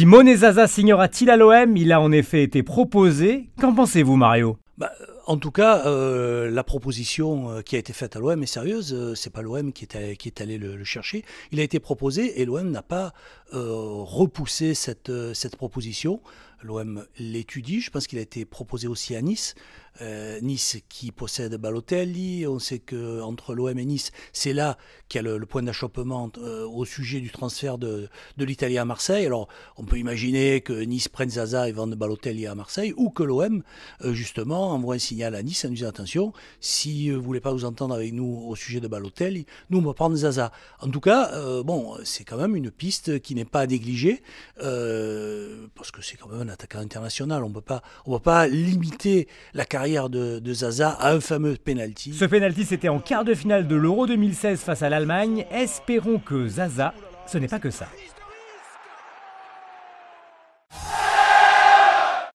Si signera-t-il à l'OM Il a en effet été proposé. Qu'en pensez-vous, Mario bah, en tout cas, euh, la proposition euh, qui a été faite à l'OM est sérieuse. Euh, c'est pas l'OM qui est, allé, le, chercher. Il a été proposé et l'OM n'a pas euh, repousser cette, euh, cette proposition. L'OM l'étudie. Je pense qu'il a été proposé aussi à Nice. Euh, nice qui possède Balotelli. On sait que entre l'OM et Nice, c'est là qu'il y a le, point d'achoppement au sujet du transfert de, de l'Italie à Marseille. Alors, on peut imaginer que Nice prenne Zaza et vende Balotelli à Marseille, ou que l'OM, justement, envoie un signal à Nice en disant attention, si vous ne voulez pas vous entendre avec nous au sujet de Balotelli, nous on va prendre Zaza. En tout cas, bon, c'est quand même une piste qui n'est n'est pas à négliger, euh, parce que c'est quand même un attaquant international. On ne peut pas limiter la carrière de, de, Zaza à un fameux penalty. Ce penalty, c'était en quart de finale de l'Euro 2016 face à l'Allemagne. Espérons que Zaza, ce n'est pas que ça.